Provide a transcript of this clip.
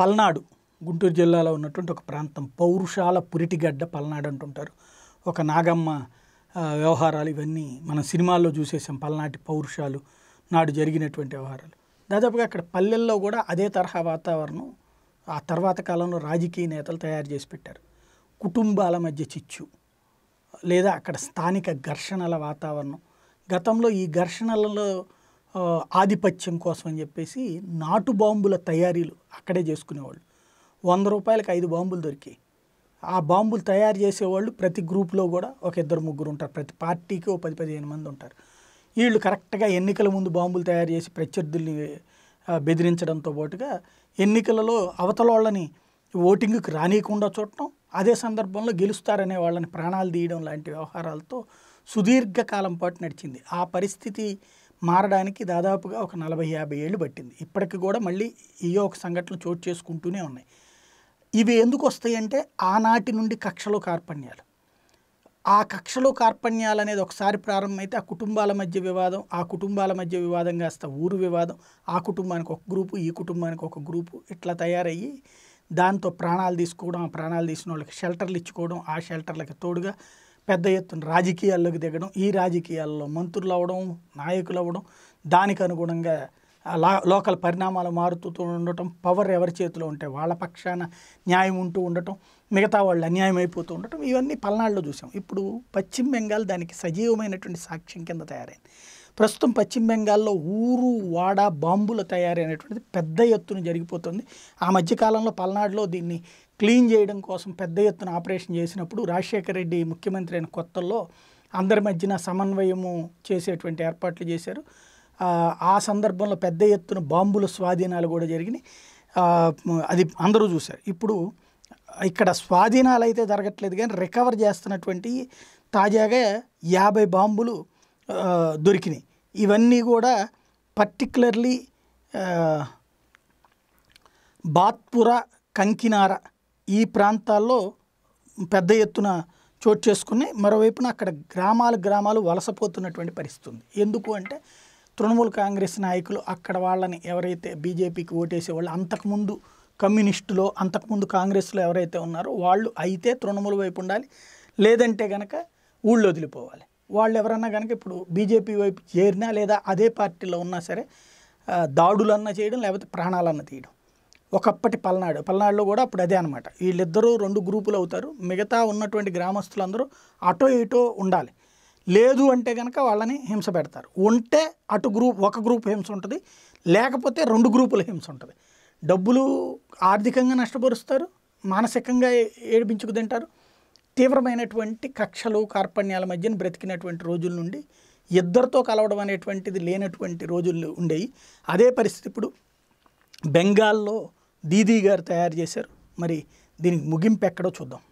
పల్నాడు గుంటూరు జిల్లాలో ఉన్నటువంటి ఒక ప్రాంతం పౌరుషాల పురిటిగడ్డ పల్నాడు అంటుంటారు ఒక నాగమ్మ వ్యవహారాలు ఇవన్నీ మనం సినిమాల్లో చూసేసాం పల్నాటి పౌరుషాలు నాడు జరిగినటువంటి వ్యవహారాలు దాదాపుగా అక్కడ పల్లెల్లో కూడా అదే తరహా వాతావరణం ఆ తర్వాత కాలంలో రాజకీయ నేతలు తయారు చేసి పెట్టారు కుటుంబాల మధ్య చిచ్చు లేదా అక్కడ స్థానిక ఘర్షణల వాతావరణం గతంలో ఈ ఘర్షణలలో ఆధిపత్యం కోసం అని చెప్పేసి నాటు బాంబుల తయారీలు అక్కడే చేసుకునేవాళ్ళు వంద రూపాయలకు ఐదు బాంబులు దొరికాయి ఆ బాంబులు తయారు చేసేవాళ్ళు ప్రతి గ్రూప్లో కూడా ఒక ఇద్దరు ముగ్గురు ఉంటారు ప్రతి పార్టీకి ఓ పది పదిహేను మంది ఉంటారు వీళ్ళు కరెక్ట్గా ఎన్నికల ముందు బాంబులు తయారు చేసి ప్రత్యర్థుల్ని బెదిరించడంతో పాటుగా ఎన్నికలలో అవతల వాళ్ళని ఓటింగ్కి రానియకుండా చూడటం అదే సందర్భంలో గెలుస్తారనే వాళ్ళని ప్రాణాలు తీయడం లాంటి వ్యవహారాలతో సుదీర్ఘకాలం పాటు నడిచింది ఆ పరిస్థితి మారడానికి దాదాపుగా ఒక నలభై యాభై ఏళ్ళు పట్టింది ఇప్పటికి కూడా మళ్ళీ ఈ ఒక సంఘటనలు చోటు చేసుకుంటూనే ఉన్నాయి ఇవి ఎందుకు వస్తాయంటే ఆనాటి నుండి కక్షలో కార్పణ్యాలు ఆ కక్షలో కార్పణ్యాలు అనేది ఒకసారి ప్రారంభమైతే ఆ కుటుంబాల మధ్య వివాదం ఆ కుటుంబాల మధ్య వివాదం కాస్త ఊరు వివాదం ఆ కుటుంబానికి ఒక గ్రూపు ఈ కుటుంబానికి ఒక గ్రూపు ఇట్లా తయారయ్యి దాంతో ప్రాణాలు తీసుకోవడం ఆ ప్రాణాలు తీసిన వాళ్ళకి షెల్టర్లు ఇచ్చుకోవడం ఆ షెల్టర్లకి తోడుగా పెద్ద ఎత్తున రాజకీయాల్లోకి దిగడం ఈ రాజకీయాల్లో మంత్రులు అవ్వడం నాయకులు అవ్వడం దానికి అనుగుణంగా లోకల్ పరిణామాలు మారుతూ ఉండటం పవర్ ఎవరి చేతిలో ఉంటే వాళ్ళ పక్షాన న్యాయం ఉంటూ ఉండటం మిగతా వాళ్ళు అన్యాయం అయిపోతూ ఉండటం ఇవన్నీ పల్నాడులో చూసాం ఇప్పుడు పశ్చిమ బెంగాల్ దానికి సజీవమైనటువంటి సాక్ష్యం కింద తయారైంది ప్రస్తుతం పశ్చిమ బెంగాల్లో ఊరు వాడ బాంబుల తయారీ అనేటువంటిది పెద్ద ఎత్తున జరిగిపోతుంది ఆ మధ్యకాలంలో పల్నాడులో దీన్ని క్లీన్ చేయడం కోసం పెద్ద ఎత్తున ఆపరేషన్ చేసినప్పుడు రాజశేఖర రెడ్డి ముఖ్యమంత్రి అయిన కొత్తల్లో అందరి మధ్యన సమన్వయము చేసేటువంటి ఏర్పాట్లు చేశారు ఆ సందర్భంలో పెద్ద ఎత్తున బాంబుల స్వాధీనాలు కూడా జరిగినాయి అది అందరూ చూశారు ఇప్పుడు ఇక్కడ స్వాధీనాలు అయితే జరగట్లేదు కానీ రికవర్ చేస్తున్నటువంటి తాజాగా యాభై బాంబులు దొరికినాయి ఇవన్నీ కూడా పర్టిక్యులర్లీ బాత్పుర కంకినార ఈ ప్రాంతాల్లో పెద్ద ఎత్తున చోటు చేసుకుని మరోవైపున అక్కడ గ్రామాలు గ్రామాలు వలసపోతున్నటువంటి పరిస్థితుంది ఎందుకు అంటే తృణమూల్ కాంగ్రెస్ నాయకులు అక్కడ వాళ్ళని ఎవరైతే బీజేపీకి ఓటేసే వాళ్ళు అంతకుముందు కమ్యూనిస్టులో అంతకుముందు కాంగ్రెస్లో ఎవరైతే ఉన్నారో వాళ్ళు అయితే తృణమూల్ వైపు ఉండాలి లేదంటే కనుక ఊళ్ళో వదిలిపోవాలి వాళ్ళు ఎవరన్నా కనుక ఇప్పుడు బీజేపీ వైపు చేరినా లేదా అదే పార్టీలో ఉన్నా సరే దాడులన్నా చేయడం లేకపోతే ప్రాణాలన్నా తీయడం ఒకప్పటి పల్నాడు పల్నాడులో కూడా అప్పుడు అదే అనమాట వీళ్ళిద్దరూ రెండు గ్రూపులు అవుతారు మిగతా ఉన్నటువంటి గ్రామస్తులందరూ అటో ఇటో ఉండాలి లేదు అంటే కనుక వాళ్ళని హింస పెడతారు ఉంటే అటు గ్రూప్ ఒక గ్రూప్ హింస ఉంటుంది లేకపోతే రెండు గ్రూపుల హింస ఉంటుంది డబ్బులు ఆర్థికంగా నష్టపరుస్తారు మానసికంగా ఏడిపించుకు తింటారు తీవ్రమైనటువంటి కక్షలు కార్పణ్యాల మధ్యన బ్రతికినటువంటి రోజుల నుండి ఇద్దరితో కలవడం అనేటువంటిది లేనటువంటి రోజులు ఉండేవి అదే పరిస్థితి ఇప్పుడు బెంగాల్లో దీదీ గారు తయారు చేశారు మరి దీనికి ముగింపు ఎక్కడో చూద్దాం